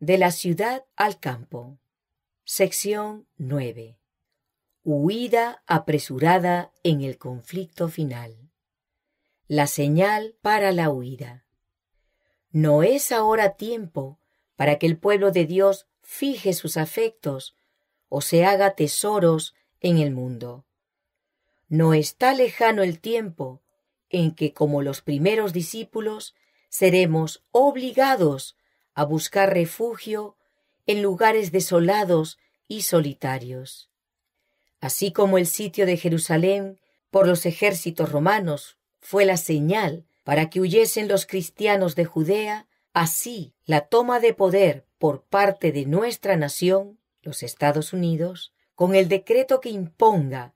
De la ciudad al campo. Sección 9. Huida apresurada en el conflicto final. La señal para la huida. No es ahora tiempo para que el pueblo de Dios fije sus afectos o se haga tesoros en el mundo. No está lejano el tiempo en que, como los primeros discípulos, seremos obligados a buscar refugio en lugares desolados y solitarios. Así como el sitio de Jerusalén por los ejércitos romanos fue la señal para que huyesen los cristianos de Judea, así la toma de poder por parte de nuestra nación, los Estados Unidos, con el decreto que imponga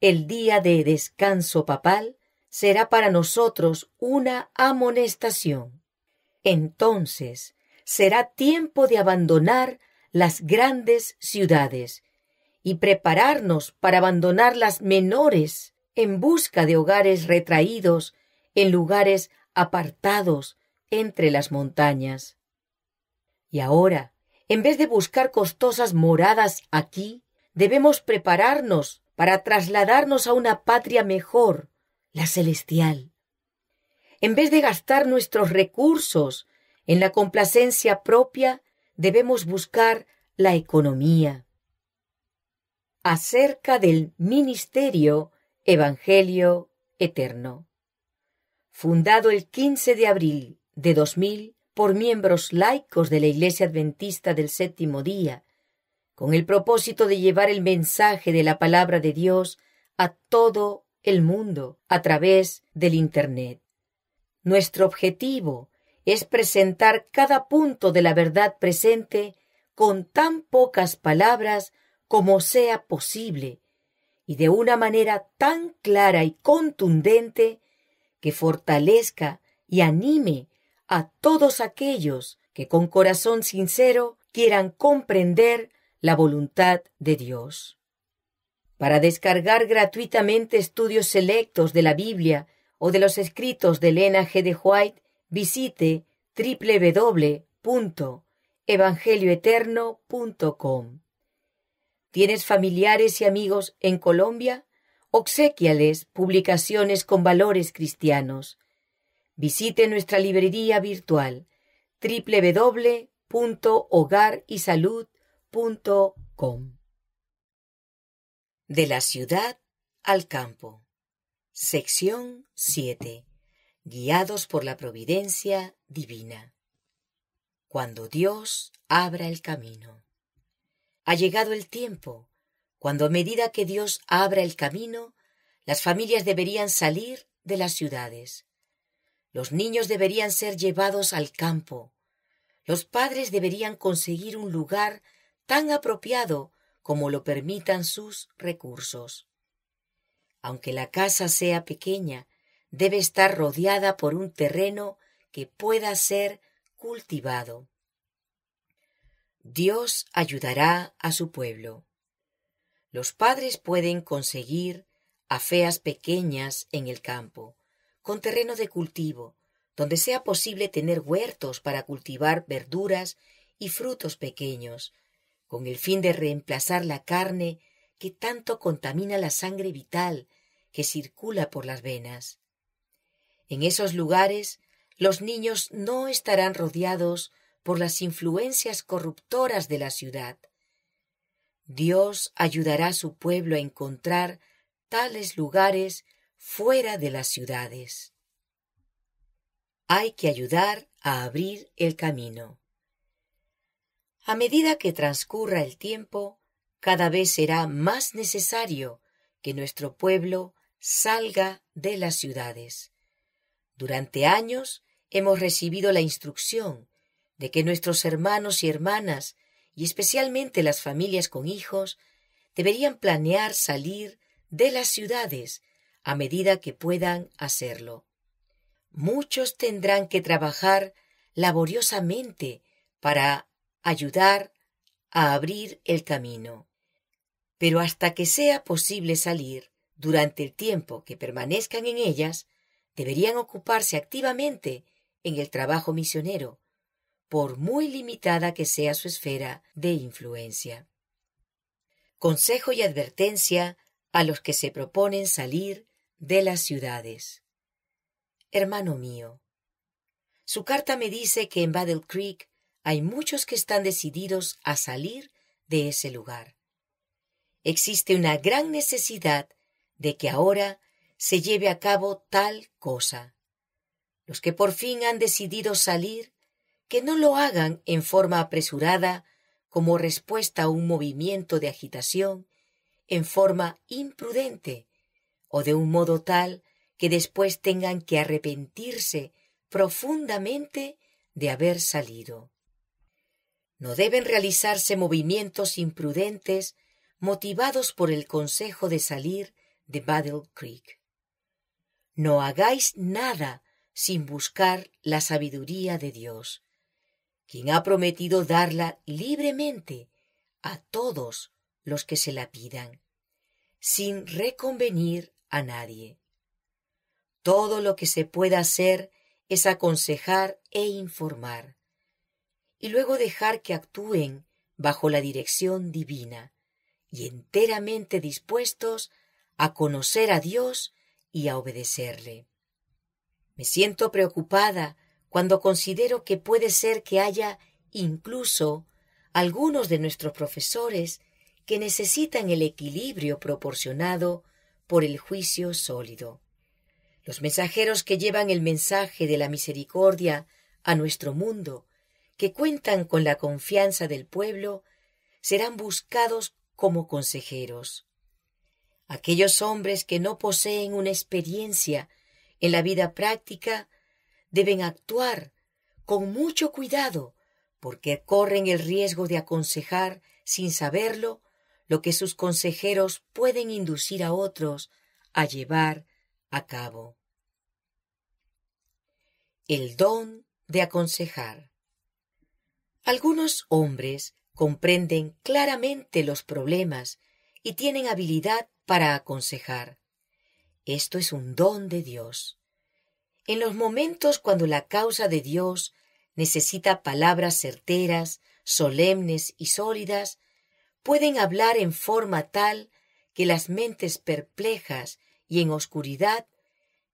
el día de descanso papal, será para nosotros una amonestación. Entonces, será tiempo de abandonar las grandes ciudades y prepararnos para abandonar las menores en busca de hogares retraídos en lugares apartados entre las montañas. Y ahora, en vez de buscar costosas moradas aquí, debemos prepararnos para trasladarnos a una patria mejor, la celestial. En vez de gastar nuestros recursos en la complacencia propia debemos buscar la economía. Acerca del ministerio Evangelio Eterno. Fundado el 15 de abril de 2000 por miembros laicos de la Iglesia Adventista del Séptimo Día, con el propósito de llevar el mensaje de la palabra de Dios a todo el mundo a través del Internet. Nuestro objetivo es presentar cada punto de la verdad presente con tan pocas palabras como sea posible y de una manera tan clara y contundente que fortalezca y anime a todos aquellos que con corazón sincero quieran comprender la voluntad de Dios. Para descargar gratuitamente estudios selectos de la Biblia o de los escritos de Elena G. de White, visite www.evangelioeterno.com. ¿Tienes familiares y amigos en Colombia? Obsequiales publicaciones con valores cristianos. Visite nuestra librería virtual www.hogarysalud.com. De la ciudad al campo. Sección 7. Guiados por la providencia divina. Cuando Dios abra el camino. Ha llegado el tiempo cuando a medida que Dios abra el camino, las familias deberían salir de las ciudades. Los niños deberían ser llevados al campo. Los padres deberían conseguir un lugar tan apropiado como lo permitan sus recursos. Aunque la casa sea pequeña, debe estar rodeada por un terreno que pueda ser cultivado. Dios ayudará a su pueblo. Los padres pueden conseguir afeas pequeñas en el campo, con terreno de cultivo, donde sea posible tener huertos para cultivar verduras y frutos pequeños, con el fin de reemplazar la carne que tanto contamina la sangre vital que circula por las venas. En esos lugares los niños no estarán rodeados por las influencias corruptoras de la ciudad. Dios ayudará a su pueblo a encontrar tales lugares fuera de las ciudades. Hay que ayudar a abrir el camino. A medida que transcurra el tiempo, cada vez será más necesario que nuestro pueblo salga de las ciudades. Durante años hemos recibido la instrucción de que nuestros hermanos y hermanas, y especialmente las familias con hijos, deberían planear salir de las ciudades a medida que puedan hacerlo. Muchos tendrán que trabajar laboriosamente para ayudar a abrir el camino. Pero hasta que sea posible salir, durante el tiempo que permanezcan en ellas, deberían ocuparse activamente en el trabajo misionero, por muy limitada que sea su esfera de influencia. Consejo y advertencia a los que se proponen salir de las ciudades. Hermano mío, su carta me dice que en Battle Creek hay muchos que están decididos a salir de ese lugar. Existe una gran necesidad de que ahora se lleve a cabo tal cosa los que por fin han decidido salir, que no lo hagan en forma apresurada como respuesta a un movimiento de agitación, en forma imprudente, o de un modo tal que después tengan que arrepentirse profundamente de haber salido. No deben realizarse movimientos imprudentes motivados por el consejo de salir de Battle Creek. No hagáis nada sin buscar la sabiduría de Dios, quien ha prometido darla libremente a todos los que se la pidan, sin reconvenir a nadie. Todo lo que se pueda hacer es aconsejar e informar, y luego dejar que actúen bajo la dirección divina y enteramente dispuestos a conocer a Dios y a obedecerle. Me siento preocupada cuando considero que puede ser que haya incluso algunos de nuestros profesores que necesitan el equilibrio proporcionado por el juicio sólido. Los mensajeros que llevan el mensaje de la misericordia a nuestro mundo, que cuentan con la confianza del pueblo, serán buscados como consejeros. Aquellos hombres que no poseen una experiencia en la vida práctica deben actuar con mucho cuidado porque corren el riesgo de aconsejar sin saberlo lo que sus consejeros pueden inducir a otros a llevar a cabo. El don de aconsejar. Algunos hombres comprenden claramente los problemas y tienen habilidad para aconsejar, esto es un don de Dios. En los momentos cuando la causa de Dios necesita palabras certeras, solemnes y sólidas, pueden hablar en forma tal que las mentes perplejas y en oscuridad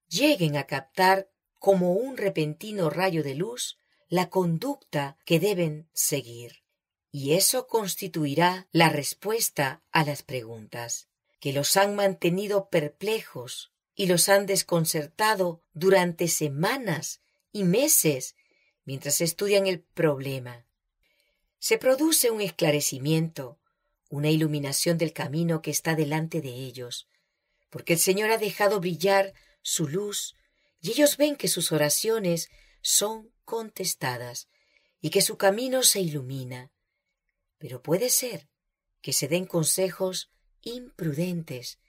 lleguen a captar como un repentino rayo de luz la conducta que deben seguir. Y eso constituirá la respuesta a las preguntas que los han mantenido perplejos y los han desconcertado durante semanas y meses mientras estudian el problema. Se produce un esclarecimiento, una iluminación del camino que está delante de ellos, porque el Señor ha dejado brillar su luz y ellos ven que sus oraciones son contestadas y que su camino se ilumina. Pero puede ser que se den consejos imprudentes,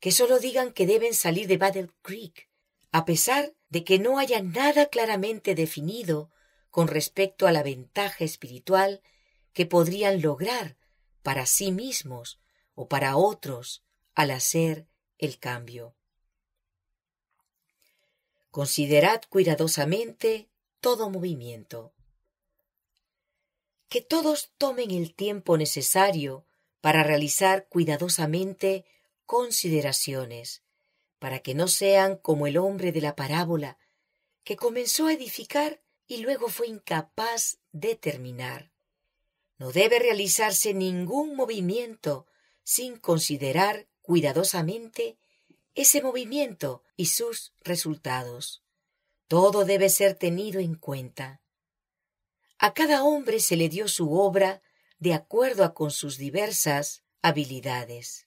que solo digan que deben salir de Battle Creek, a pesar de que no haya nada claramente definido con respecto a la ventaja espiritual que podrían lograr para sí mismos o para otros al hacer el cambio. Considerad cuidadosamente todo movimiento. Que todos tomen el tiempo necesario para realizar cuidadosamente consideraciones, para que no sean como el hombre de la parábola, que comenzó a edificar y luego fue incapaz de terminar. No debe realizarse ningún movimiento sin considerar cuidadosamente ese movimiento y sus resultados. Todo debe ser tenido en cuenta. A cada hombre se le dio su obra de acuerdo con sus diversas habilidades.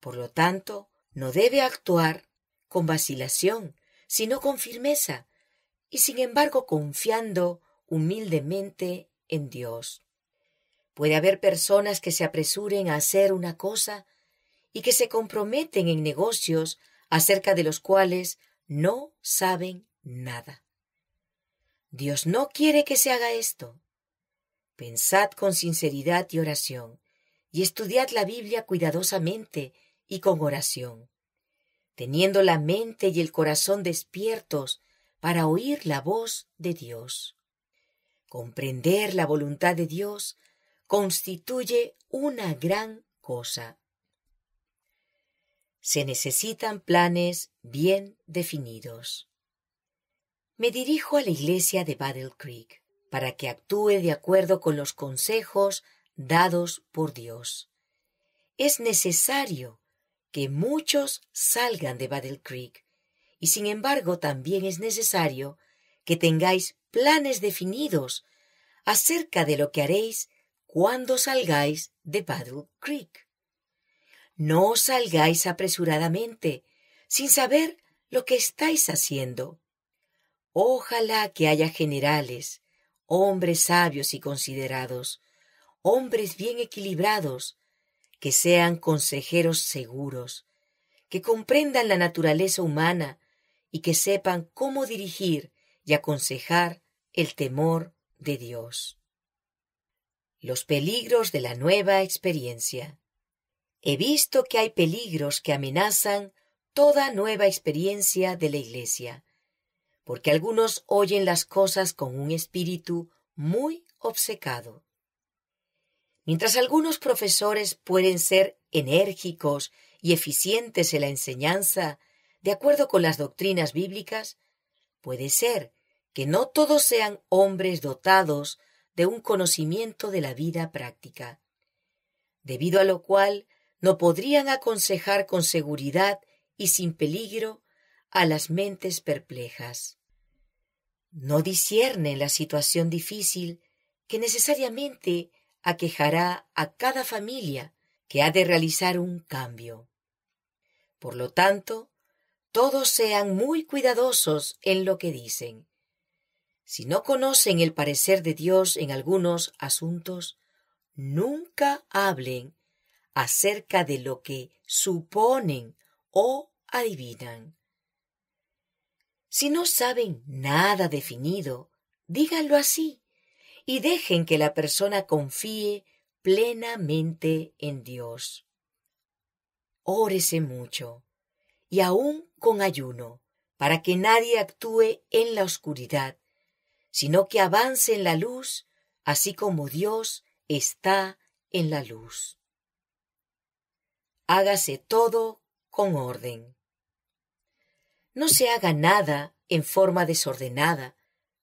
Por lo tanto, no debe actuar con vacilación, sino con firmeza, y sin embargo confiando humildemente en Dios. Puede haber personas que se apresuren a hacer una cosa y que se comprometen en negocios acerca de los cuales no saben nada. Dios no quiere que se haga esto. Pensad con sinceridad y oración, y estudiad la Biblia cuidadosamente y con oración, teniendo la mente y el corazón despiertos para oír la voz de Dios. Comprender la voluntad de Dios constituye una gran cosa. Se necesitan planes bien definidos. Me dirijo a la iglesia de Battle Creek para que actúe de acuerdo con los consejos dados por Dios. Es necesario que muchos salgan de Battle Creek, y sin embargo también es necesario que tengáis planes definidos acerca de lo que haréis cuando salgáis de Battle Creek. No salgáis apresuradamente, sin saber lo que estáis haciendo. Ojalá que haya generales, hombres sabios y considerados, hombres bien equilibrados, que sean consejeros seguros, que comprendan la naturaleza humana y que sepan cómo dirigir y aconsejar el temor de Dios. Los peligros de la nueva experiencia. He visto que hay peligros que amenazan toda nueva experiencia de la Iglesia porque algunos oyen las cosas con un espíritu muy obcecado. Mientras algunos profesores pueden ser enérgicos y eficientes en la enseñanza, de acuerdo con las doctrinas bíblicas, puede ser que no todos sean hombres dotados de un conocimiento de la vida práctica, debido a lo cual no podrían aconsejar con seguridad y sin peligro a las mentes perplejas no discierne la situación difícil que necesariamente aquejará a cada familia que ha de realizar un cambio. Por lo tanto, todos sean muy cuidadosos en lo que dicen. Si no conocen el parecer de Dios en algunos asuntos, nunca hablen acerca de lo que suponen o adivinan, si no saben nada definido, díganlo así y dejen que la persona confíe plenamente en Dios. Órese mucho y aún con ayuno, para que nadie actúe en la oscuridad, sino que avance en la luz, así como Dios está en la luz. Hágase todo con orden no se haga nada en forma desordenada,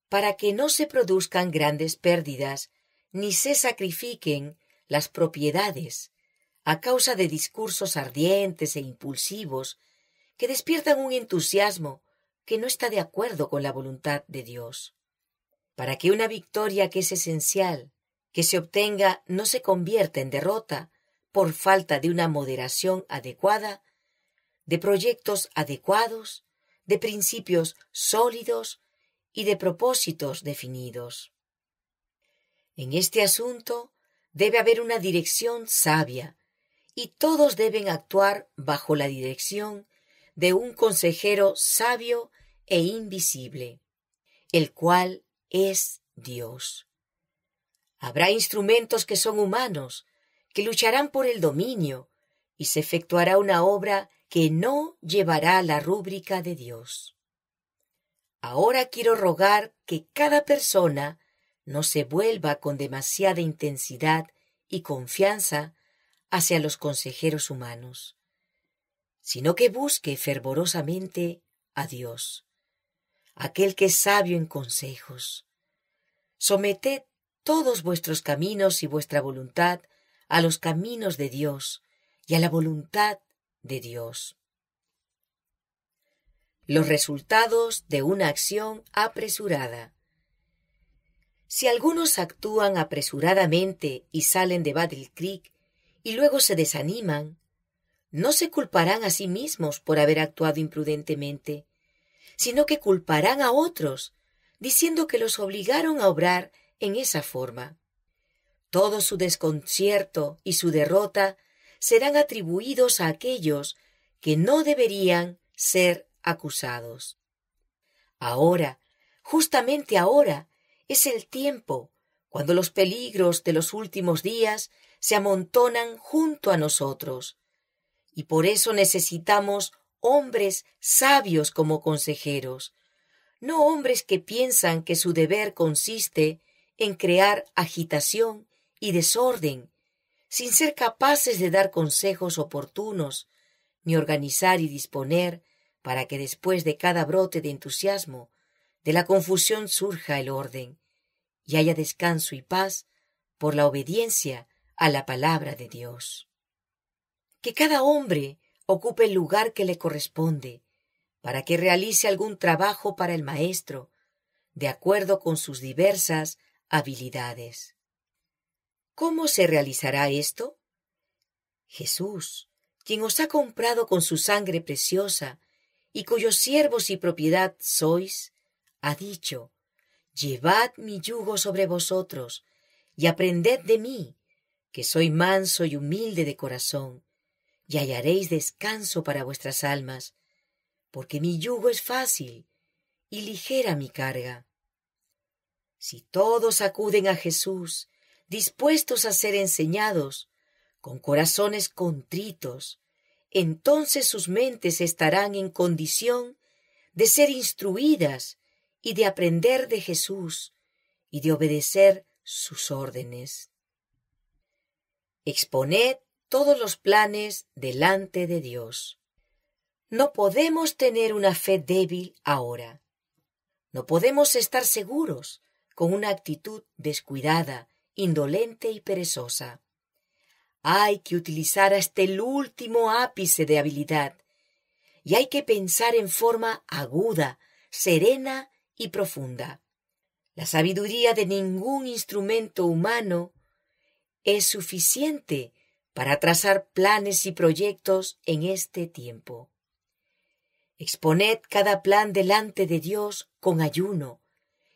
para que no se produzcan grandes pérdidas, ni se sacrifiquen las propiedades, a causa de discursos ardientes e impulsivos que despiertan un entusiasmo que no está de acuerdo con la voluntad de Dios. Para que una victoria que es esencial, que se obtenga, no se convierta en derrota por falta de una moderación adecuada, de proyectos adecuados de principios sólidos y de propósitos definidos. En este asunto debe haber una dirección sabia, y todos deben actuar bajo la dirección de un consejero sabio e invisible, el cual es Dios. Habrá instrumentos que son humanos, que lucharán por el dominio, y se efectuará una obra que no llevará la rúbrica de Dios. Ahora quiero rogar que cada persona no se vuelva con demasiada intensidad y confianza hacia los consejeros humanos, sino que busque fervorosamente a Dios, aquel que es sabio en consejos. Someted todos vuestros caminos y vuestra voluntad a los caminos de Dios y a la voluntad de Dios. Los resultados de una acción apresurada. Si algunos actúan apresuradamente y salen de Battle Creek y luego se desaniman, no se culparán a sí mismos por haber actuado imprudentemente, sino que culparán a otros, diciendo que los obligaron a obrar en esa forma. Todo su desconcierto y su derrota serán atribuidos a aquellos que no deberían ser acusados. Ahora, justamente ahora, es el tiempo cuando los peligros de los últimos días se amontonan junto a nosotros. Y por eso necesitamos hombres sabios como consejeros, no hombres que piensan que su deber consiste en crear agitación y desorden sin ser capaces de dar consejos oportunos, ni organizar y disponer para que después de cada brote de entusiasmo, de la confusión surja el orden, y haya descanso y paz por la obediencia a la palabra de Dios. Que cada hombre ocupe el lugar que le corresponde, para que realice algún trabajo para el Maestro, de acuerdo con sus diversas habilidades. ¿Cómo se realizará esto? Jesús, quien os ha comprado con su sangre preciosa, y cuyos siervos y propiedad sois, ha dicho, Llevad mi yugo sobre vosotros, y aprended de mí, que soy manso y humilde de corazón, y hallaréis descanso para vuestras almas, porque mi yugo es fácil y ligera mi carga. Si todos acuden a Jesús dispuestos a ser enseñados, con corazones contritos, entonces sus mentes estarán en condición de ser instruidas y de aprender de Jesús y de obedecer sus órdenes. Exponed todos los planes delante de Dios. No podemos tener una fe débil ahora. No podemos estar seguros con una actitud descuidada indolente y perezosa. Hay que utilizar hasta el último ápice de habilidad y hay que pensar en forma aguda, serena y profunda. La sabiduría de ningún instrumento humano es suficiente para trazar planes y proyectos en este tiempo. Exponed cada plan delante de Dios con ayuno,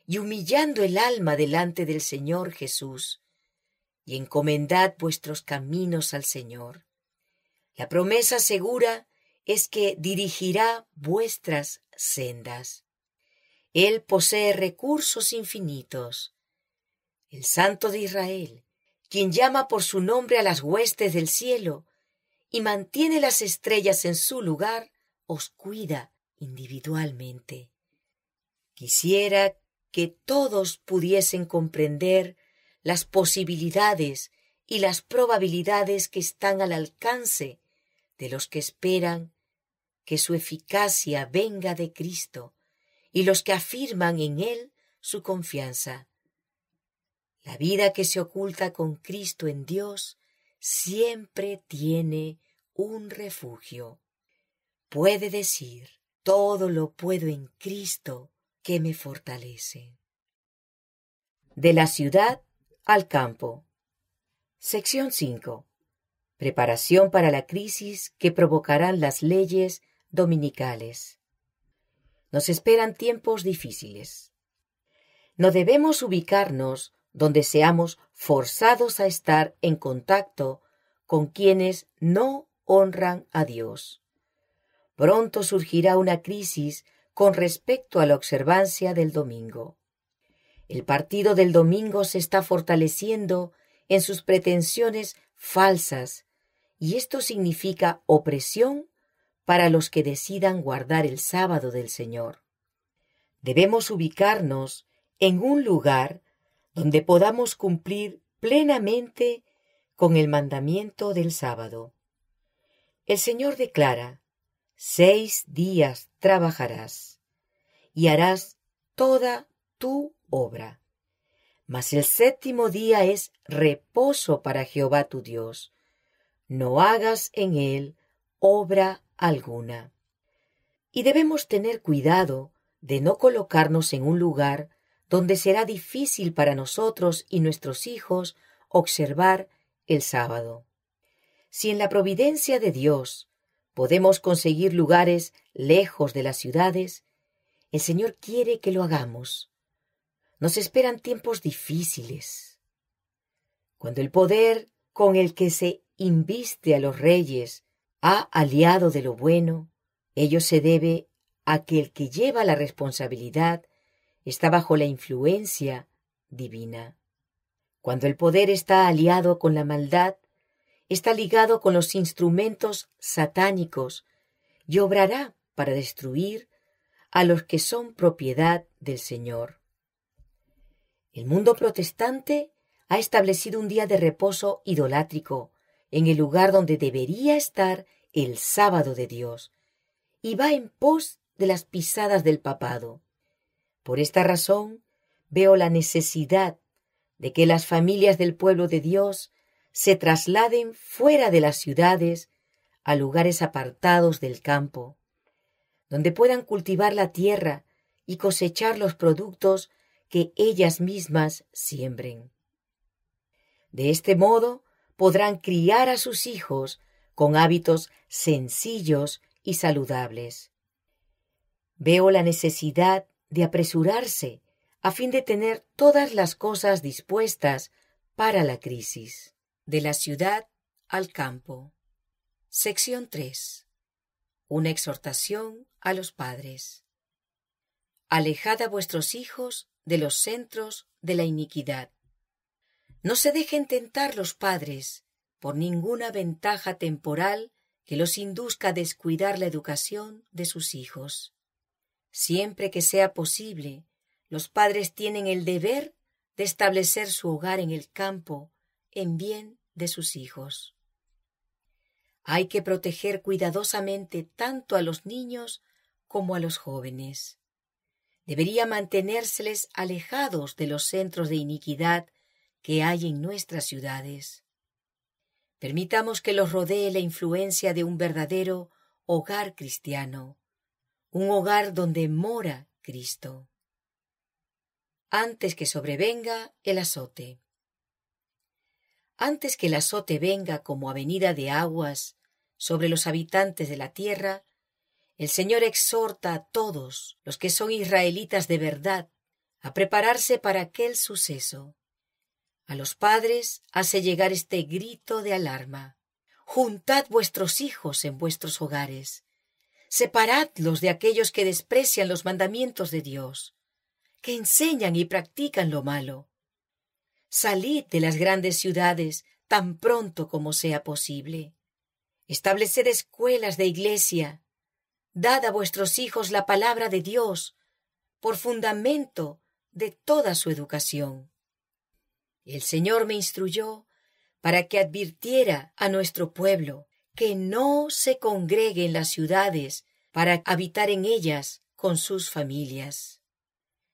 y humillando el alma delante del Señor Jesús, y encomendad vuestros caminos al Señor. La promesa segura es que dirigirá vuestras sendas. Él posee recursos infinitos. El Santo de Israel, quien llama por su nombre a las huestes del cielo y mantiene las estrellas en su lugar, os cuida individualmente. Quisiera que todos pudiesen comprender las posibilidades y las probabilidades que están al alcance de los que esperan que su eficacia venga de Cristo y los que afirman en Él su confianza. La vida que se oculta con Cristo en Dios siempre tiene un refugio. Puede decir, todo lo puedo en Cristo me fortalece. De la ciudad al campo. Sección 5. Preparación para la crisis que provocarán las leyes dominicales. Nos esperan tiempos difíciles. No debemos ubicarnos donde seamos forzados a estar en contacto con quienes no honran a Dios. Pronto surgirá una crisis con respecto a la observancia del domingo. El partido del domingo se está fortaleciendo en sus pretensiones falsas y esto significa opresión para los que decidan guardar el sábado del Señor. Debemos ubicarnos en un lugar donde podamos cumplir plenamente con el mandamiento del sábado. El Señor declara, Seis días trabajarás y harás toda tu obra. Mas el séptimo día es reposo para Jehová tu Dios. No hagas en él obra alguna. Y debemos tener cuidado de no colocarnos en un lugar donde será difícil para nosotros y nuestros hijos observar el sábado. Si en la providencia de Dios podemos conseguir lugares lejos de las ciudades, el Señor quiere que lo hagamos. Nos esperan tiempos difíciles. Cuando el poder con el que se inviste a los reyes ha aliado de lo bueno, ello se debe a que el que lleva la responsabilidad está bajo la influencia divina. Cuando el poder está aliado con la maldad, está ligado con los instrumentos satánicos y obrará para destruir a los que son propiedad del Señor. El mundo protestante ha establecido un día de reposo idolátrico en el lugar donde debería estar el sábado de Dios, y va en pos de las pisadas del papado. Por esta razón veo la necesidad de que las familias del pueblo de Dios se trasladen fuera de las ciudades a lugares apartados del campo, donde puedan cultivar la tierra y cosechar los productos que ellas mismas siembren. De este modo podrán criar a sus hijos con hábitos sencillos y saludables. Veo la necesidad de apresurarse a fin de tener todas las cosas dispuestas para la crisis. De la ciudad al campo. Sección 3. Una exhortación a los padres. Alejad a vuestros hijos de los centros de la iniquidad. No se dejen tentar los padres por ninguna ventaja temporal que los induzca a descuidar la educación de sus hijos. Siempre que sea posible, los padres tienen el deber de establecer su hogar en el campo en bien de sus hijos. Hay que proteger cuidadosamente tanto a los niños como a los jóvenes. Debería mantenerseles alejados de los centros de iniquidad que hay en nuestras ciudades. Permitamos que los rodee la influencia de un verdadero hogar cristiano, un hogar donde mora Cristo, antes que sobrevenga el azote antes que el azote venga como avenida de aguas sobre los habitantes de la tierra, el Señor exhorta a todos los que son israelitas de verdad a prepararse para aquel suceso. A los padres hace llegar este grito de alarma. Juntad vuestros hijos en vuestros hogares. Separadlos de aquellos que desprecian los mandamientos de Dios, que enseñan y practican lo malo. Salid de las grandes ciudades tan pronto como sea posible. Estableced escuelas de iglesia. Dad a vuestros hijos la palabra de Dios por fundamento de toda su educación. El Señor me instruyó para que advirtiera a nuestro pueblo que no se congregue en las ciudades para habitar en ellas con sus familias.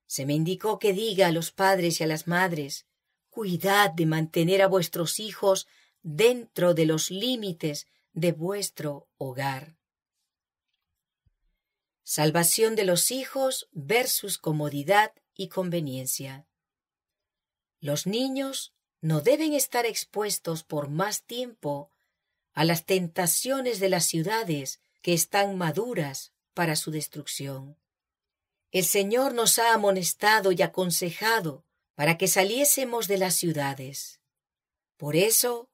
Se me indicó que diga a los padres y a las madres Cuidad de mantener a vuestros hijos dentro de los límites de vuestro hogar. Salvación de los hijos versus comodidad y conveniencia. Los niños no deben estar expuestos por más tiempo a las tentaciones de las ciudades que están maduras para su destrucción. El Señor nos ha amonestado y aconsejado para que saliésemos de las ciudades. Por eso,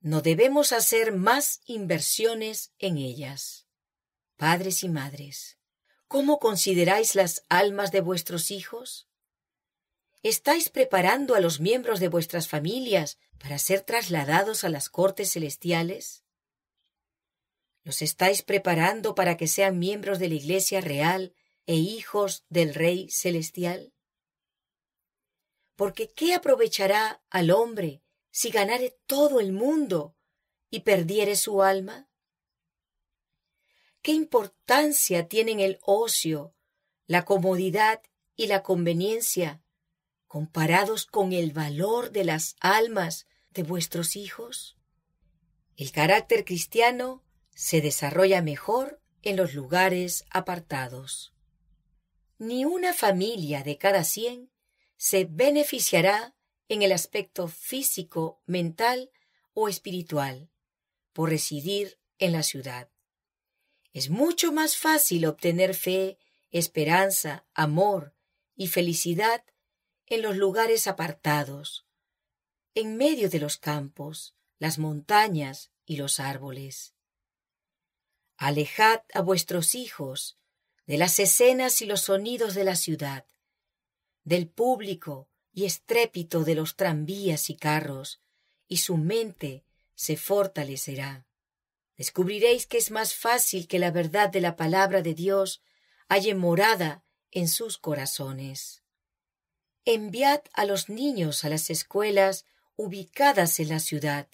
no debemos hacer más inversiones en ellas. Padres y madres, ¿cómo consideráis las almas de vuestros hijos? ¿Estáis preparando a los miembros de vuestras familias para ser trasladados a las cortes celestiales? ¿Los estáis preparando para que sean miembros de la Iglesia real e hijos del Rey celestial? porque ¿qué aprovechará al hombre si ganare todo el mundo y perdiere su alma? ¿Qué importancia tienen el ocio, la comodidad y la conveniencia comparados con el valor de las almas de vuestros hijos? El carácter cristiano se desarrolla mejor en los lugares apartados. Ni una familia de cada cien se beneficiará en el aspecto físico, mental o espiritual por residir en la ciudad. Es mucho más fácil obtener fe, esperanza, amor y felicidad en los lugares apartados, en medio de los campos, las montañas y los árboles. Alejad a vuestros hijos de las escenas y los sonidos de la ciudad del público y estrépito de los tranvías y carros, y su mente se fortalecerá. Descubriréis que es más fácil que la verdad de la palabra de Dios halle morada en sus corazones. Enviad a los niños a las escuelas ubicadas en la ciudad,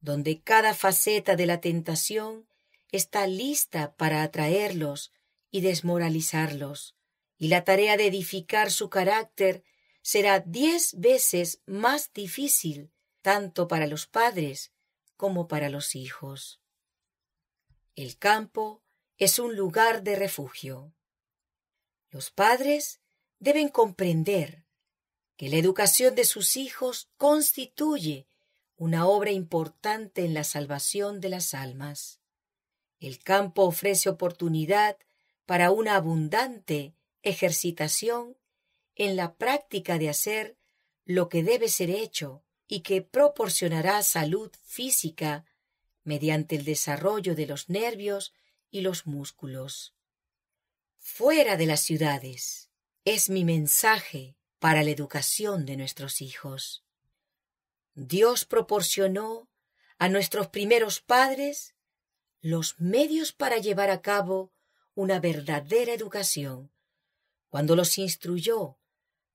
donde cada faceta de la tentación está lista para atraerlos y desmoralizarlos, y la tarea de edificar su carácter será diez veces más difícil tanto para los padres como para los hijos. El campo es un lugar de refugio. Los padres deben comprender que la educación de sus hijos constituye una obra importante en la salvación de las almas. El campo ofrece oportunidad para una abundante ejercitación en la práctica de hacer lo que debe ser hecho y que proporcionará salud física mediante el desarrollo de los nervios y los músculos. Fuera de las ciudades es mi mensaje para la educación de nuestros hijos. Dios proporcionó a nuestros primeros padres los medios para llevar a cabo una verdadera educación cuando los instruyó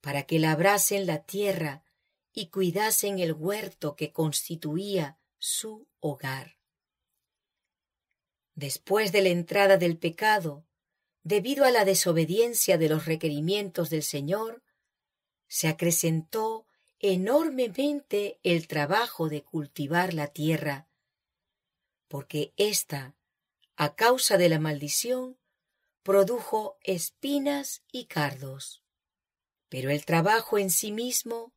para que labrasen la tierra y cuidasen el huerto que constituía su hogar. Después de la entrada del pecado, debido a la desobediencia de los requerimientos del Señor, se acrecentó enormemente el trabajo de cultivar la tierra, porque ésta, a causa de la maldición, produjo espinas y cardos. Pero el trabajo en sí mismo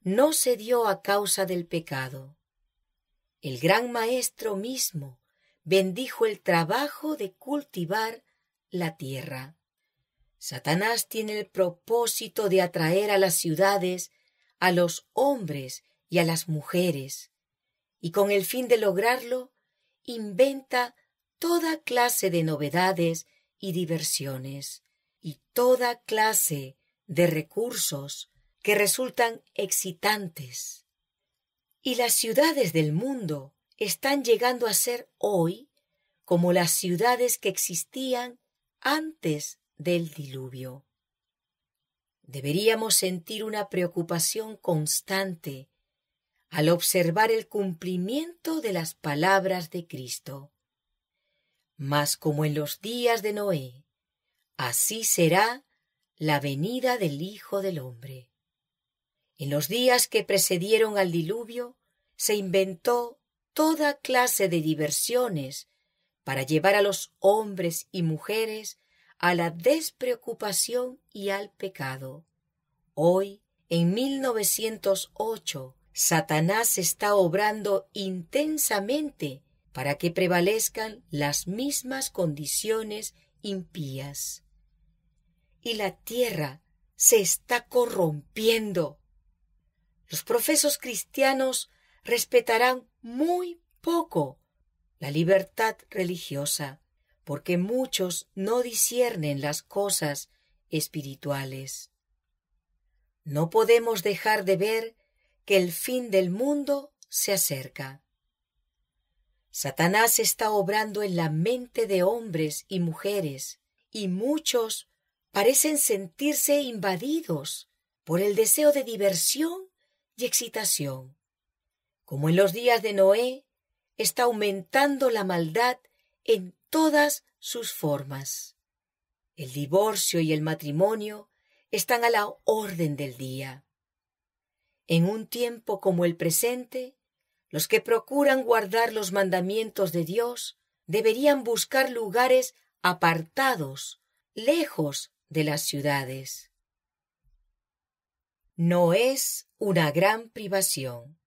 no se dio a causa del pecado. El gran maestro mismo bendijo el trabajo de cultivar la tierra. Satanás tiene el propósito de atraer a las ciudades, a los hombres y a las mujeres, y con el fin de lograrlo, inventa toda clase de novedades y diversiones y toda clase de recursos que resultan excitantes. Y las ciudades del mundo están llegando a ser hoy como las ciudades que existían antes del diluvio. Deberíamos sentir una preocupación constante al observar el cumplimiento de las palabras de Cristo mas como en los días de Noé, así será la venida del Hijo del Hombre. En los días que precedieron al diluvio, se inventó toda clase de diversiones para llevar a los hombres y mujeres a la despreocupación y al pecado. Hoy, en 1908, Satanás está obrando intensamente para que prevalezcan las mismas condiciones impías. Y la tierra se está corrompiendo. Los profesos cristianos respetarán muy poco la libertad religiosa, porque muchos no disciernen las cosas espirituales. No podemos dejar de ver que el fin del mundo se acerca. Satanás está obrando en la mente de hombres y mujeres, y muchos parecen sentirse invadidos por el deseo de diversión y excitación. Como en los días de Noé, está aumentando la maldad en todas sus formas. El divorcio y el matrimonio están a la orden del día. En un tiempo como el presente, los que procuran guardar los mandamientos de Dios deberían buscar lugares apartados, lejos de las ciudades. No es una gran privación.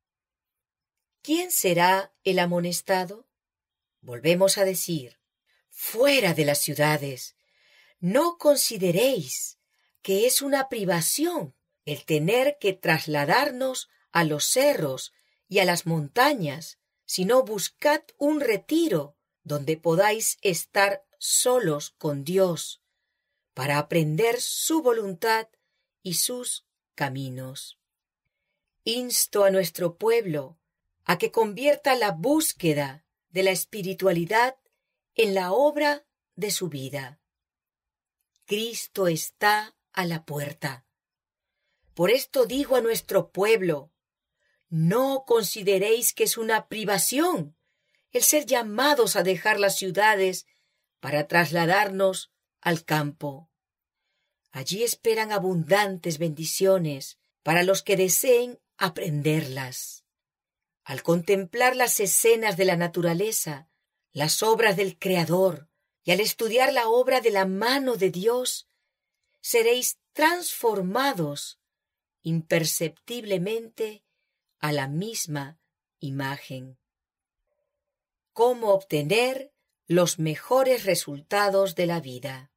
¿Quién será el amonestado? Volvemos a decir, fuera de las ciudades. No consideréis que es una privación el tener que trasladarnos a los cerros y a las montañas, sino buscad un retiro donde podáis estar solos con Dios, para aprender su voluntad y sus caminos. Insto a nuestro pueblo a que convierta la búsqueda de la espiritualidad en la obra de su vida. Cristo está a la puerta. Por esto digo a nuestro pueblo, no consideréis que es una privación el ser llamados a dejar las ciudades para trasladarnos al campo. Allí esperan abundantes bendiciones para los que deseen aprenderlas. Al contemplar las escenas de la naturaleza, las obras del Creador, y al estudiar la obra de la mano de Dios, seréis transformados imperceptiblemente a la misma imagen. Cómo obtener los mejores resultados de la vida.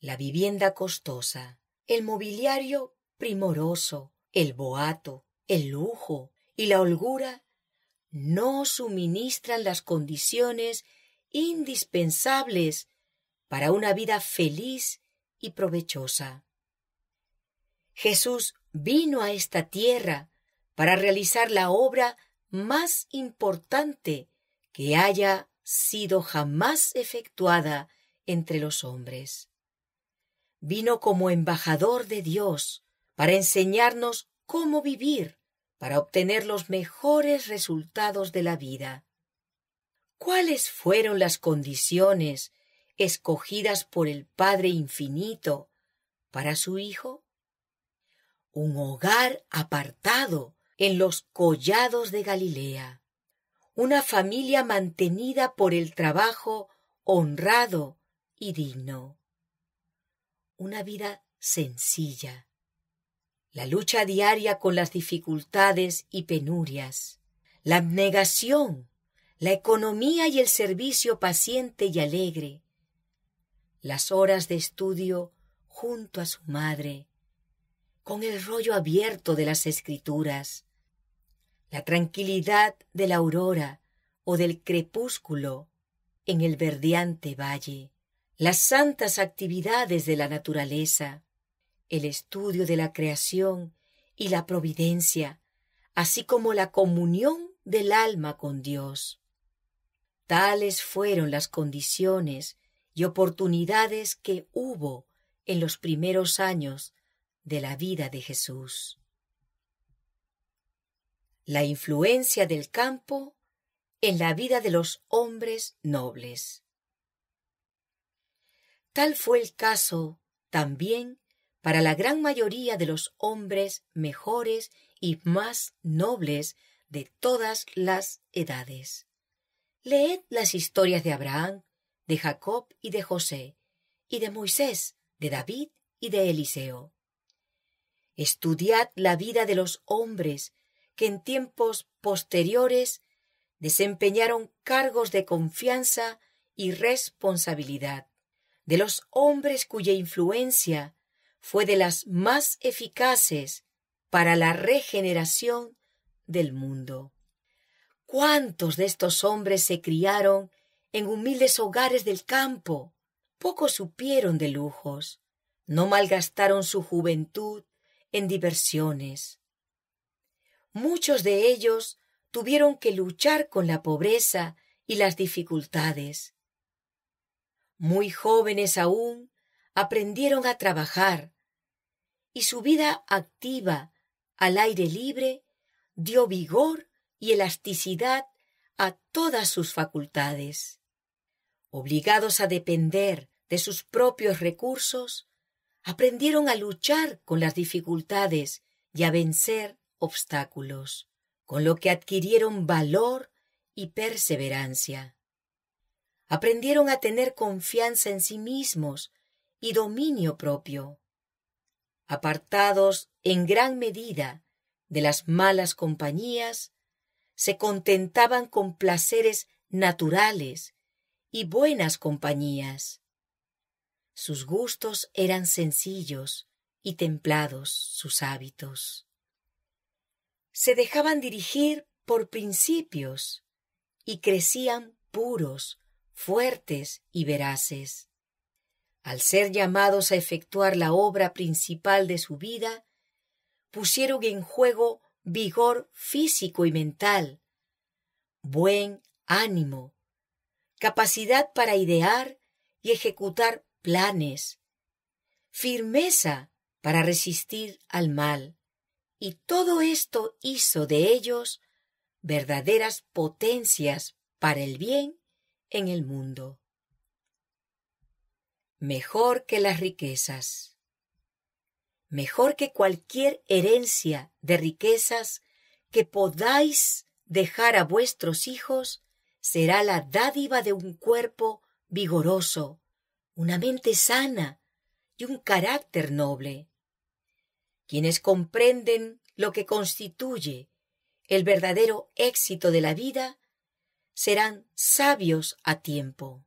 La vivienda costosa, el mobiliario primoroso, el boato, el lujo y la holgura no suministran las condiciones indispensables para una vida feliz y provechosa. Jesús vino a esta tierra para realizar la obra más importante que haya sido jamás efectuada entre los hombres. Vino como embajador de Dios para enseñarnos cómo vivir para obtener los mejores resultados de la vida. ¿Cuáles fueron las condiciones escogidas por el Padre Infinito para su Hijo? Un hogar apartado en los collados de Galilea, una familia mantenida por el trabajo honrado y digno, una vida sencilla, la lucha diaria con las dificultades y penurias, la abnegación, la economía y el servicio paciente y alegre, las horas de estudio junto a su madre, con el rollo abierto de las escrituras, la tranquilidad de la aurora o del crepúsculo en el verdeante valle, las santas actividades de la naturaleza, el estudio de la creación y la providencia, así como la comunión del alma con Dios. Tales fueron las condiciones y oportunidades que hubo en los primeros años de la vida de Jesús la influencia del campo en la vida de los hombres nobles. Tal fue el caso también para la gran mayoría de los hombres mejores y más nobles de todas las edades. Leed las historias de Abraham, de Jacob y de José, y de Moisés, de David y de Eliseo. Estudiad la vida de los hombres que en tiempos posteriores desempeñaron cargos de confianza y responsabilidad, de los hombres cuya influencia fue de las más eficaces para la regeneración del mundo. ¿Cuántos de estos hombres se criaron en humildes hogares del campo? Poco supieron de lujos, no malgastaron su juventud en diversiones, Muchos de ellos tuvieron que luchar con la pobreza y las dificultades. Muy jóvenes aún, aprendieron a trabajar y su vida activa al aire libre dio vigor y elasticidad a todas sus facultades. Obligados a depender de sus propios recursos, aprendieron a luchar con las dificultades y a vencer obstáculos, con lo que adquirieron valor y perseverancia. Aprendieron a tener confianza en sí mismos y dominio propio, apartados en gran medida de las malas compañías, se contentaban con placeres naturales y buenas compañías. Sus gustos eran sencillos y templados sus hábitos se dejaban dirigir por principios y crecían puros, fuertes y veraces. Al ser llamados a efectuar la obra principal de su vida, pusieron en juego vigor físico y mental, buen ánimo, capacidad para idear y ejecutar planes, firmeza para resistir al mal, y todo esto hizo de ellos verdaderas potencias para el bien en el mundo. Mejor que las riquezas. Mejor que cualquier herencia de riquezas que podáis dejar a vuestros hijos será la dádiva de un cuerpo vigoroso, una mente sana y un carácter noble quienes comprenden lo que constituye el verdadero éxito de la vida, serán sabios a tiempo.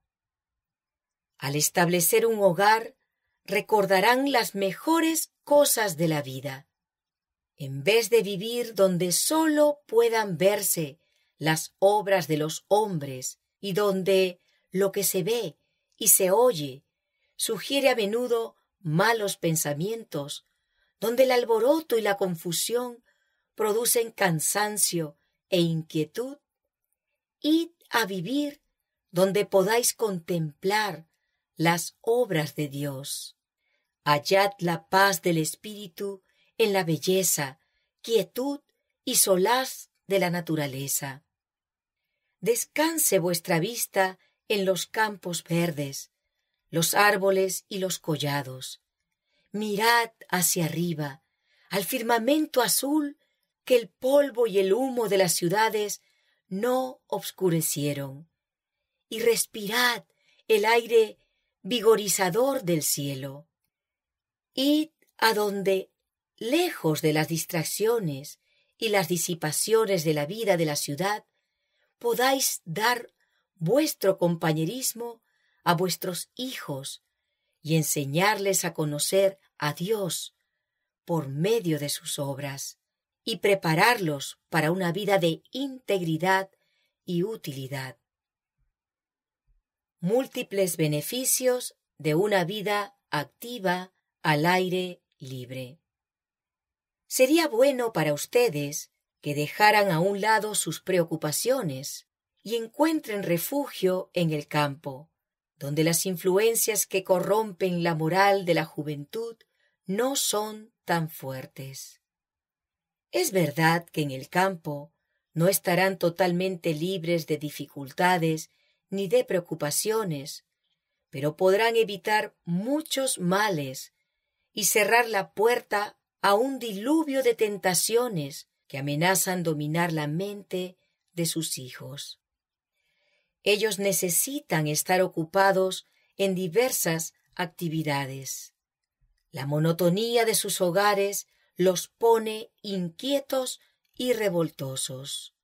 Al establecer un hogar, recordarán las mejores cosas de la vida, en vez de vivir donde sólo puedan verse las obras de los hombres y donde lo que se ve y se oye sugiere a menudo malos pensamientos donde el alboroto y la confusión producen cansancio e inquietud, id a vivir donde podáis contemplar las obras de Dios. Hallad la paz del espíritu en la belleza, quietud y solaz de la naturaleza. Descanse vuestra vista en los campos verdes, los árboles y los collados, mirad hacia arriba, al firmamento azul que el polvo y el humo de las ciudades no obscurecieron, y respirad el aire vigorizador del cielo. Id a donde, lejos de las distracciones y las disipaciones de la vida de la ciudad, podáis dar vuestro compañerismo a vuestros hijos y enseñarles a conocer a Dios por medio de sus obras y prepararlos para una vida de integridad y utilidad. Múltiples beneficios de una vida activa al aire libre. Sería bueno para ustedes que dejaran a un lado sus preocupaciones y encuentren refugio en el campo, donde las influencias que corrompen la moral de la juventud no son tan fuertes. Es verdad que en el campo no estarán totalmente libres de dificultades ni de preocupaciones, pero podrán evitar muchos males y cerrar la puerta a un diluvio de tentaciones que amenazan dominar la mente de sus hijos. Ellos necesitan estar ocupados en diversas actividades. La monotonía de sus hogares los pone inquietos y revoltosos,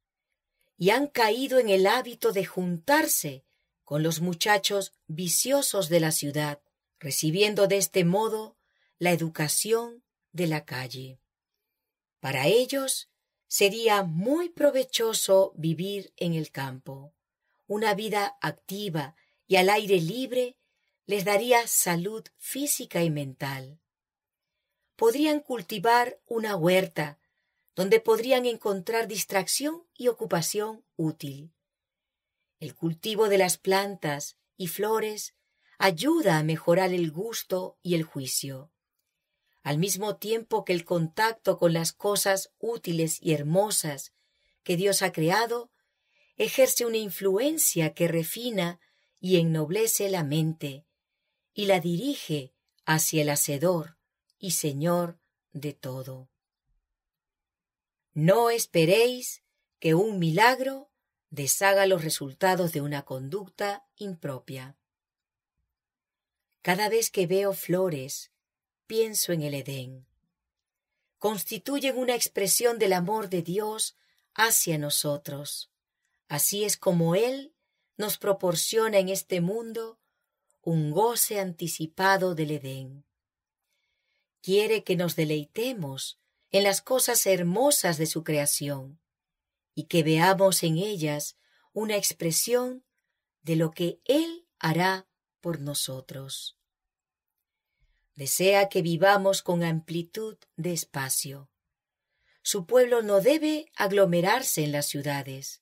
y han caído en el hábito de juntarse con los muchachos viciosos de la ciudad, recibiendo de este modo la educación de la calle. Para ellos sería muy provechoso vivir en el campo una vida activa y al aire libre les daría salud física y mental. Podrían cultivar una huerta, donde podrían encontrar distracción y ocupación útil. El cultivo de las plantas y flores ayuda a mejorar el gusto y el juicio, al mismo tiempo que el contacto con las cosas útiles y hermosas que Dios ha creado ejerce una influencia que refina y ennoblece la mente y la dirige hacia el Hacedor y Señor de todo. No esperéis que un milagro deshaga los resultados de una conducta impropia. Cada vez que veo flores, pienso en el Edén. Constituyen una expresión del amor de Dios hacia nosotros. Así es como Él nos proporciona en este mundo un goce anticipado del Edén. Quiere que nos deleitemos en las cosas hermosas de su creación y que veamos en ellas una expresión de lo que Él hará por nosotros. Desea que vivamos con amplitud de espacio. Su pueblo no debe aglomerarse en las ciudades.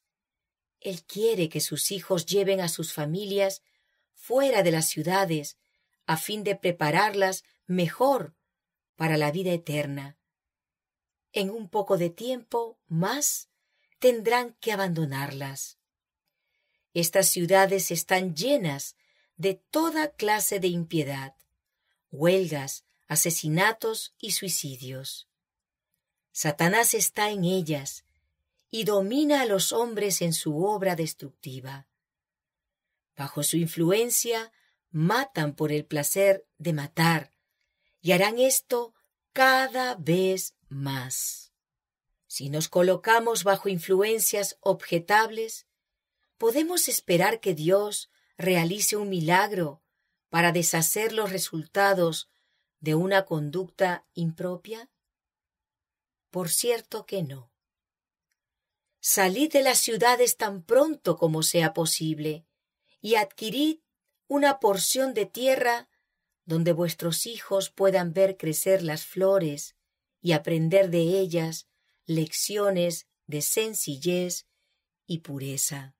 Él quiere que sus hijos lleven a sus familias fuera de las ciudades, a fin de prepararlas mejor para la vida eterna. En un poco de tiempo más tendrán que abandonarlas. Estas ciudades están llenas de toda clase de impiedad, huelgas, asesinatos y suicidios. Satanás está en ellas y domina a los hombres en su obra destructiva. Bajo su influencia matan por el placer de matar, y harán esto cada vez más. Si nos colocamos bajo influencias objetables, podemos esperar que Dios realice un milagro para deshacer los resultados de una conducta impropia? Por cierto que no. Salid de las ciudades tan pronto como sea posible y adquirid una porción de tierra donde vuestros hijos puedan ver crecer las flores y aprender de ellas lecciones de sencillez y pureza.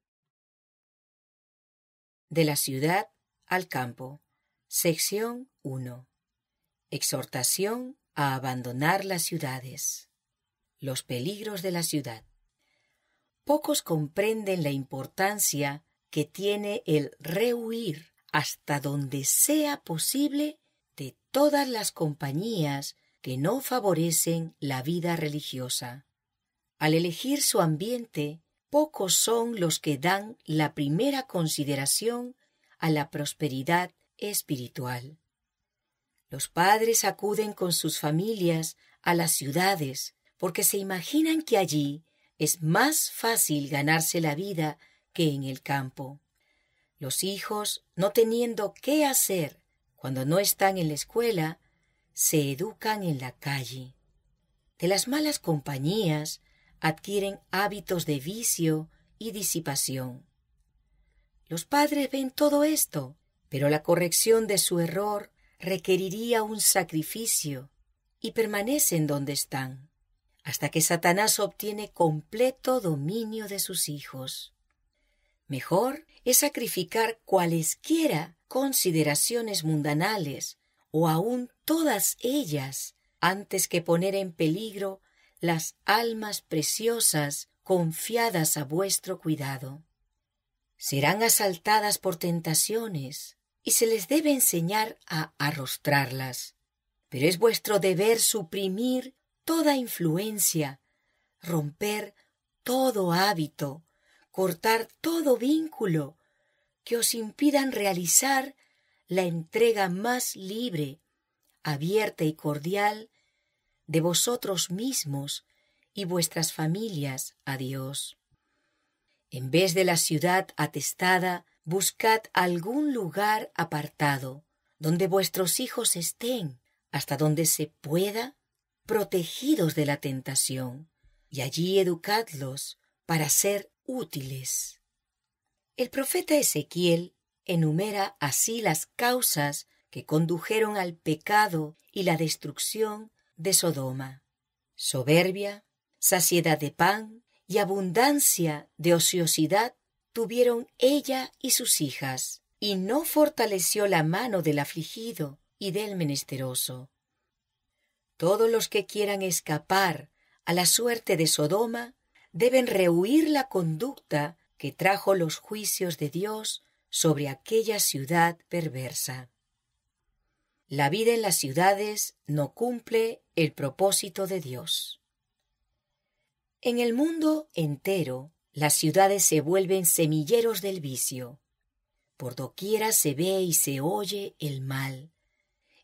De la ciudad al campo. Sección 1. Exhortación a abandonar las ciudades. Los peligros de la ciudad pocos comprenden la importancia que tiene el rehuir hasta donde sea posible de todas las compañías que no favorecen la vida religiosa. Al elegir su ambiente, pocos son los que dan la primera consideración a la prosperidad espiritual. Los padres acuden con sus familias a las ciudades porque se imaginan que allí es más fácil ganarse la vida que en el campo. Los hijos, no teniendo qué hacer cuando no están en la escuela, se educan en la calle. De las malas compañías adquieren hábitos de vicio y disipación. Los padres ven todo esto, pero la corrección de su error requeriría un sacrificio y permanecen donde están hasta que Satanás obtiene completo dominio de sus hijos. Mejor es sacrificar cualesquiera consideraciones mundanales, o aun todas ellas, antes que poner en peligro las almas preciosas confiadas a vuestro cuidado. Serán asaltadas por tentaciones, y se les debe enseñar a arrostrarlas. Pero es vuestro deber suprimir toda influencia, romper todo hábito, cortar todo vínculo que os impidan realizar la entrega más libre, abierta y cordial de vosotros mismos y vuestras familias a Dios. En vez de la ciudad atestada, buscad algún lugar apartado, donde vuestros hijos estén, hasta donde se pueda protegidos de la tentación, y allí educadlos para ser útiles. El profeta Ezequiel enumera así las causas que condujeron al pecado y la destrucción de Sodoma. Soberbia, saciedad de pan y abundancia de ociosidad tuvieron ella y sus hijas, y no fortaleció la mano del afligido y del menesteroso, todos los que quieran escapar a la suerte de Sodoma deben rehuir la conducta que trajo los juicios de Dios sobre aquella ciudad perversa. La vida en las ciudades no cumple el propósito de Dios. En el mundo entero, las ciudades se vuelven semilleros del vicio. Por doquiera se ve y se oye el mal.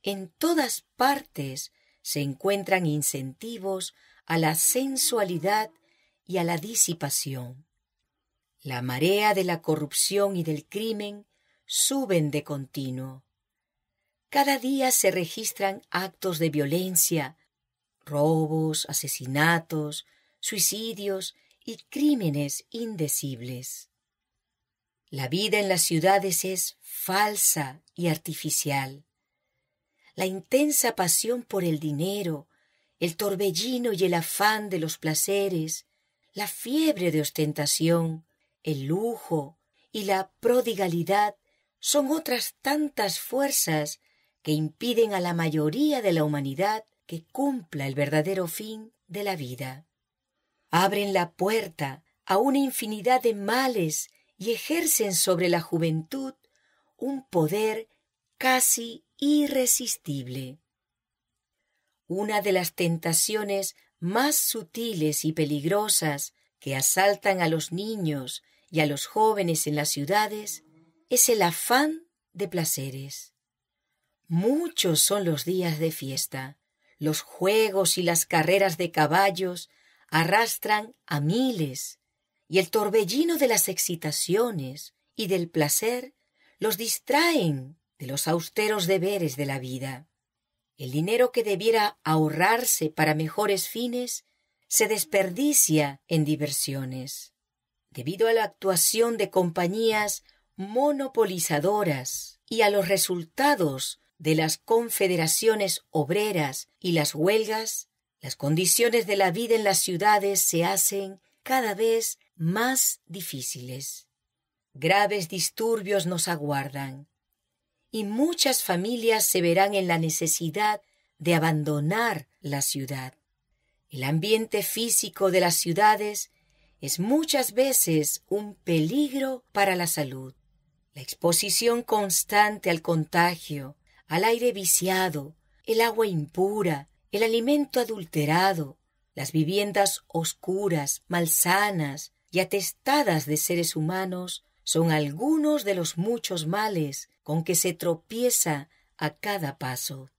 En todas partes se encuentran incentivos a la sensualidad y a la disipación. La marea de la corrupción y del crimen suben de continuo. Cada día se registran actos de violencia, robos, asesinatos, suicidios y crímenes indecibles. La vida en las ciudades es falsa y artificial la intensa pasión por el dinero, el torbellino y el afán de los placeres, la fiebre de ostentación, el lujo y la prodigalidad son otras tantas fuerzas que impiden a la mayoría de la humanidad que cumpla el verdadero fin de la vida. Abren la puerta a una infinidad de males y ejercen sobre la juventud un poder casi irresistible. Una de las tentaciones más sutiles y peligrosas que asaltan a los niños y a los jóvenes en las ciudades es el afán de placeres. Muchos son los días de fiesta. Los juegos y las carreras de caballos arrastran a miles, y el torbellino de las excitaciones y del placer los distraen de los austeros deberes de la vida. El dinero que debiera ahorrarse para mejores fines se desperdicia en diversiones. Debido a la actuación de compañías monopolizadoras y a los resultados de las confederaciones obreras y las huelgas, las condiciones de la vida en las ciudades se hacen cada vez más difíciles. Graves disturbios nos aguardan y muchas familias se verán en la necesidad de abandonar la ciudad. El ambiente físico de las ciudades es muchas veces un peligro para la salud. La exposición constante al contagio, al aire viciado, el agua impura, el alimento adulterado, las viviendas oscuras, malsanas y atestadas de seres humanos son algunos de los muchos males con que se tropieza a cada paso.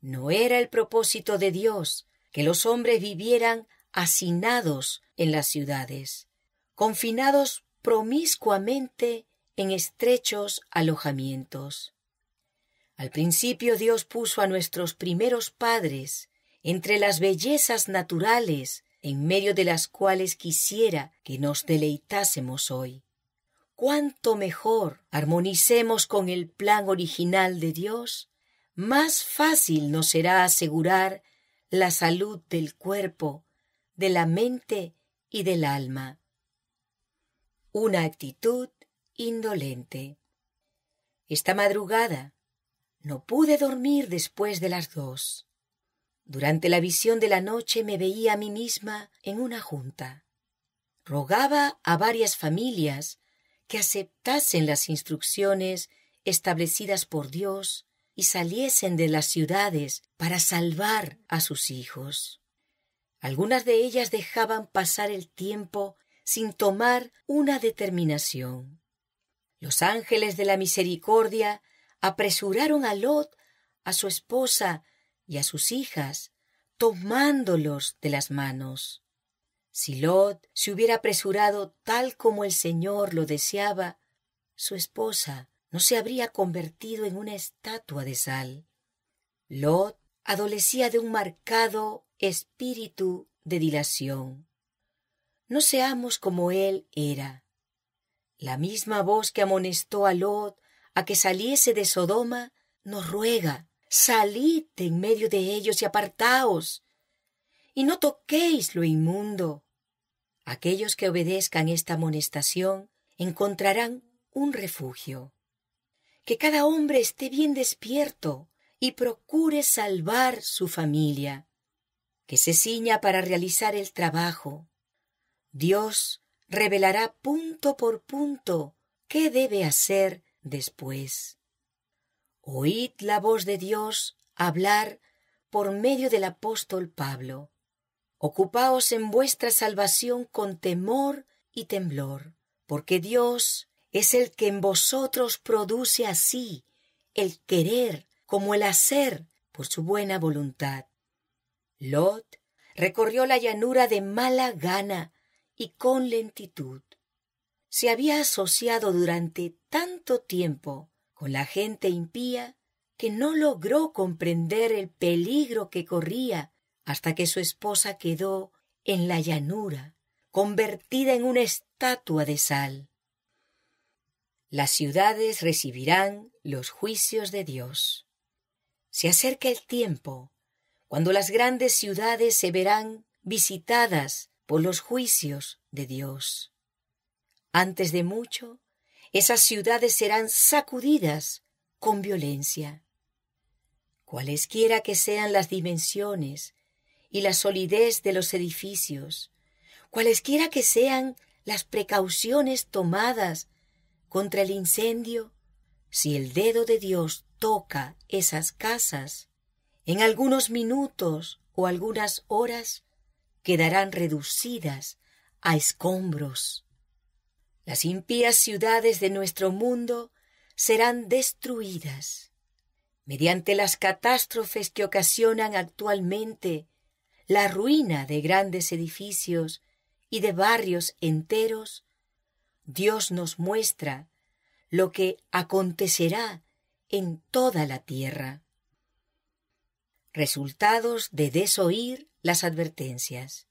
No era el propósito de Dios que los hombres vivieran hacinados en las ciudades, confinados promiscuamente en estrechos alojamientos. Al principio Dios puso a nuestros primeros padres entre las bellezas naturales en medio de las cuales quisiera que nos deleitásemos hoy cuanto mejor armonicemos con el plan original de Dios, más fácil nos será asegurar la salud del cuerpo, de la mente y del alma. Una actitud indolente. Esta madrugada no pude dormir después de las dos. Durante la visión de la noche me veía a mí misma en una junta. Rogaba a varias familias que aceptasen las instrucciones establecidas por Dios y saliesen de las ciudades para salvar a sus hijos. Algunas de ellas dejaban pasar el tiempo sin tomar una determinación. Los ángeles de la misericordia apresuraron a Lot, a su esposa y a sus hijas, tomándolos de las manos. Si Lot se hubiera apresurado tal como el Señor lo deseaba, su esposa no se habría convertido en una estatua de sal. Lot adolecía de un marcado espíritu de dilación. No seamos como él era. La misma voz que amonestó a Lot a que saliese de Sodoma nos ruega, salid en medio de ellos y apartaos, y no toquéis lo inmundo, Aquellos que obedezcan esta amonestación encontrarán un refugio. Que cada hombre esté bien despierto y procure salvar su familia. Que se ciña para realizar el trabajo. Dios revelará punto por punto qué debe hacer después. Oíd la voz de Dios hablar por medio del apóstol Pablo. Ocupaos en vuestra salvación con temor y temblor, porque Dios es el que en vosotros produce así el querer como el hacer por su buena voluntad. Lot recorrió la llanura de mala gana y con lentitud. Se había asociado durante tanto tiempo con la gente impía que no logró comprender el peligro que corría hasta que su esposa quedó en la llanura, convertida en una estatua de sal. Las ciudades recibirán los juicios de Dios. Se acerca el tiempo cuando las grandes ciudades se verán visitadas por los juicios de Dios. Antes de mucho, esas ciudades serán sacudidas con violencia. Cualesquiera que sean las dimensiones y la solidez de los edificios, cualesquiera que sean las precauciones tomadas contra el incendio, si el dedo de Dios toca esas casas, en algunos minutos o algunas horas quedarán reducidas a escombros. Las impías ciudades de nuestro mundo serán destruidas. Mediante las catástrofes que ocasionan actualmente la ruina de grandes edificios y de barrios enteros, Dios nos muestra lo que acontecerá en toda la tierra. Resultados de desoír las advertencias.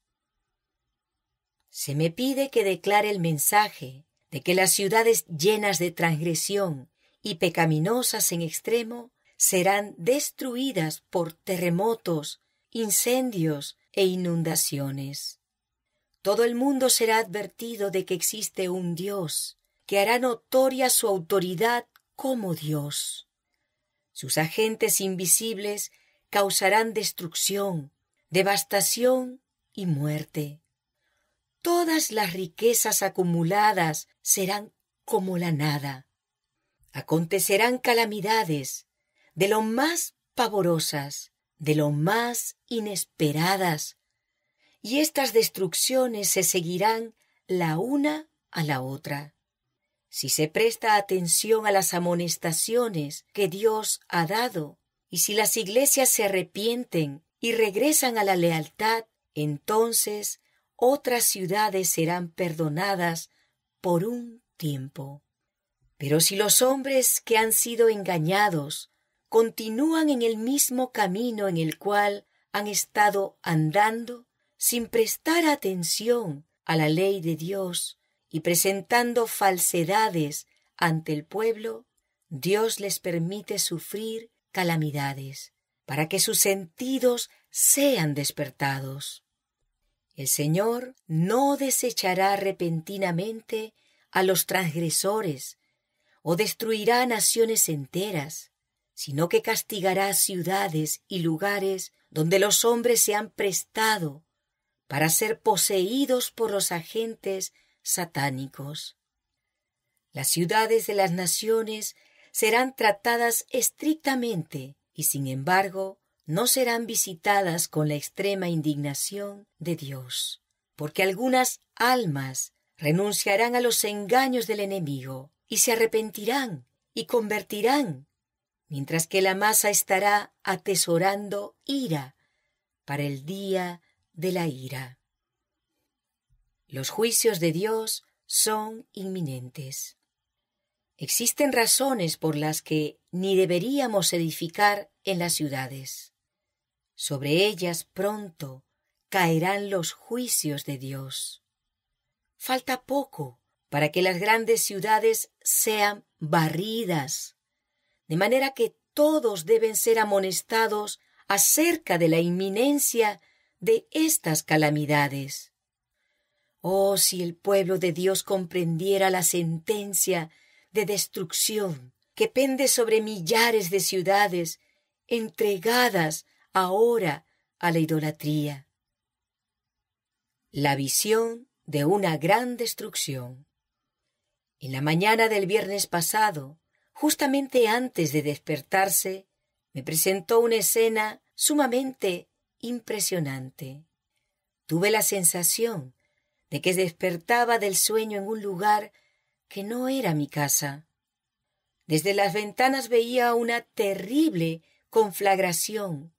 Se me pide que declare el mensaje de que las ciudades llenas de transgresión y pecaminosas en extremo serán destruidas por terremotos, incendios e inundaciones. Todo el mundo será advertido de que existe un Dios, que hará notoria su autoridad como Dios. Sus agentes invisibles causarán destrucción, devastación y muerte. Todas las riquezas acumuladas serán como la nada. Acontecerán calamidades de lo más pavorosas, de lo más inesperadas, y estas destrucciones se seguirán la una a la otra. Si se presta atención a las amonestaciones que Dios ha dado, y si las iglesias se arrepienten y regresan a la lealtad, entonces otras ciudades serán perdonadas por un tiempo. Pero si los hombres que han sido engañados continúan en el mismo camino en el cual han estado andando sin prestar atención a la ley de Dios y presentando falsedades ante el pueblo, Dios les permite sufrir calamidades para que sus sentidos sean despertados. El Señor no desechará repentinamente a los transgresores o destruirá naciones enteras, sino que castigará ciudades y lugares donde los hombres se han prestado para ser poseídos por los agentes satánicos. Las ciudades de las naciones serán tratadas estrictamente y sin embargo no serán visitadas con la extrema indignación de Dios, porque algunas almas renunciarán a los engaños del enemigo y se arrepentirán y convertirán mientras que la masa estará atesorando ira para el día de la ira. Los juicios de Dios son inminentes. Existen razones por las que ni deberíamos edificar en las ciudades. Sobre ellas pronto caerán los juicios de Dios. Falta poco para que las grandes ciudades sean barridas de manera que todos deben ser amonestados acerca de la inminencia de estas calamidades. Oh, si el pueblo de Dios comprendiera la sentencia de destrucción que pende sobre millares de ciudades entregadas ahora a la idolatría. La visión de una gran destrucción. En la mañana del viernes pasado, Justamente antes de despertarse, me presentó una escena sumamente impresionante. Tuve la sensación de que despertaba del sueño en un lugar que no era mi casa. Desde las ventanas veía una terrible conflagración.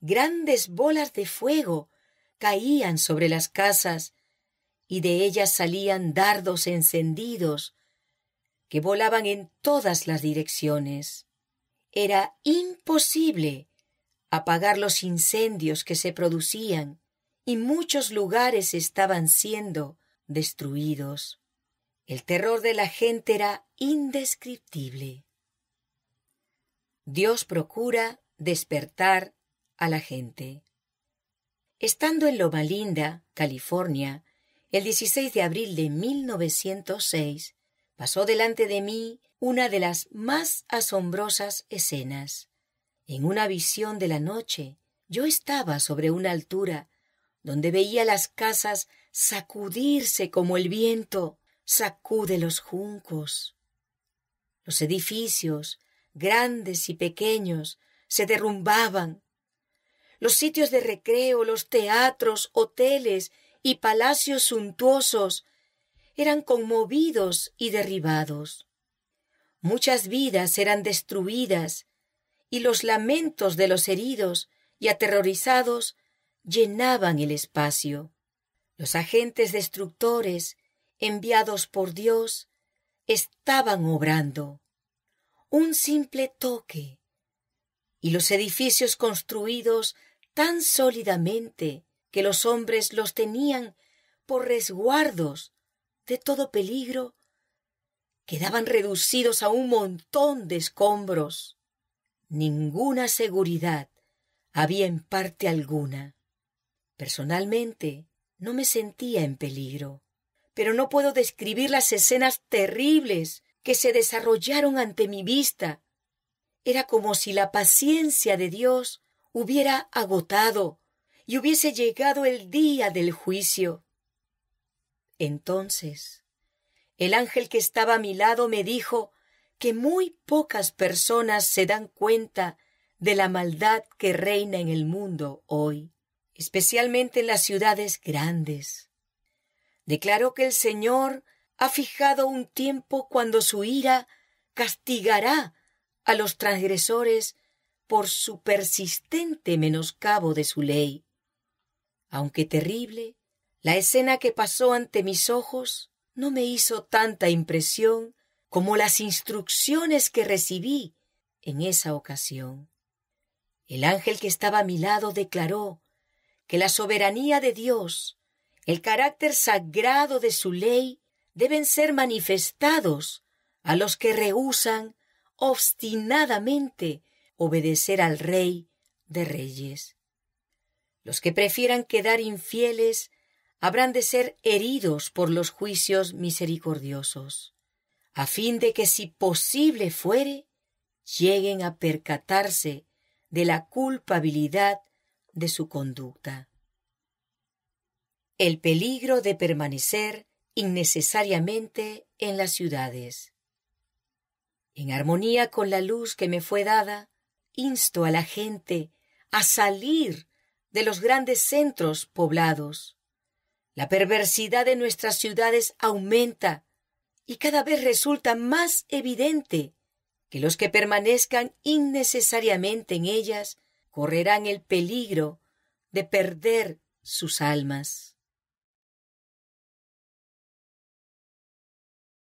Grandes bolas de fuego caían sobre las casas y de ellas salían dardos encendidos que volaban en todas las direcciones. Era imposible apagar los incendios que se producían y muchos lugares estaban siendo destruidos. El terror de la gente era indescriptible. Dios procura despertar a la gente. Estando en Loma Linda, California, el 16 de abril de 1906, pasó delante de mí una de las más asombrosas escenas. En una visión de la noche, yo estaba sobre una altura donde veía las casas sacudirse como el viento sacude los juncos. Los edificios, grandes y pequeños, se derrumbaban. Los sitios de recreo, los teatros, hoteles y palacios suntuosos eran conmovidos y derribados. Muchas vidas eran destruidas y los lamentos de los heridos y aterrorizados llenaban el espacio. Los agentes destructores, enviados por Dios, estaban obrando. Un simple toque. Y los edificios construidos tan sólidamente que los hombres los tenían por resguardos de todo peligro, quedaban reducidos a un montón de escombros. Ninguna seguridad había en parte alguna. Personalmente, no me sentía en peligro, pero no puedo describir las escenas terribles que se desarrollaron ante mi vista. Era como si la paciencia de Dios hubiera agotado y hubiese llegado el día del juicio. Entonces, el ángel que estaba a mi lado me dijo que muy pocas personas se dan cuenta de la maldad que reina en el mundo hoy, especialmente en las ciudades grandes. Declaró que el Señor ha fijado un tiempo cuando su ira castigará a los transgresores por su persistente menoscabo de su ley. Aunque terrible, la escena que pasó ante mis ojos no me hizo tanta impresión como las instrucciones que recibí en esa ocasión. El ángel que estaba a mi lado declaró que la soberanía de Dios, el carácter sagrado de su ley, deben ser manifestados a los que rehusan obstinadamente obedecer al Rey de Reyes. Los que prefieran quedar infieles habrán de ser heridos por los juicios misericordiosos, a fin de que si posible fuere, lleguen a percatarse de la culpabilidad de su conducta. El peligro de permanecer innecesariamente en las ciudades. En armonía con la luz que me fue dada, insto a la gente a salir de los grandes centros poblados la perversidad de nuestras ciudades aumenta y cada vez resulta más evidente que los que permanezcan innecesariamente en ellas correrán el peligro de perder sus almas.